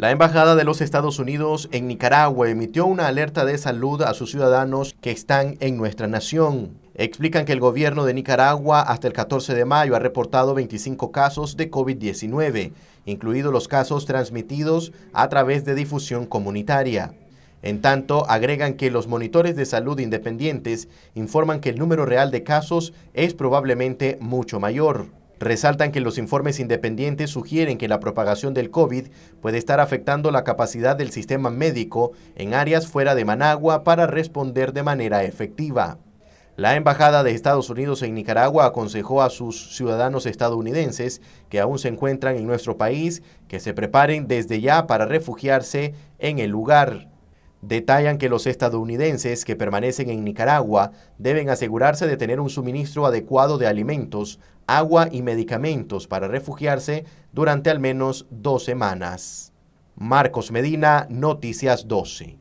La Embajada de los Estados Unidos en Nicaragua emitió una alerta de salud a sus ciudadanos que están en nuestra nación. Explican que el gobierno de Nicaragua hasta el 14 de mayo ha reportado 25 casos de COVID-19, incluidos los casos transmitidos a través de difusión comunitaria. En tanto, agregan que los monitores de salud independientes informan que el número real de casos es probablemente mucho mayor. Resaltan que los informes independientes sugieren que la propagación del COVID puede estar afectando la capacidad del sistema médico en áreas fuera de Managua para responder de manera efectiva. La Embajada de Estados Unidos en Nicaragua aconsejó a sus ciudadanos estadounidenses que aún se encuentran en nuestro país que se preparen desde ya para refugiarse en el lugar. Detallan que los estadounidenses que permanecen en Nicaragua deben asegurarse de tener un suministro adecuado de alimentos, agua y medicamentos para refugiarse durante al menos dos semanas. Marcos Medina, Noticias 12.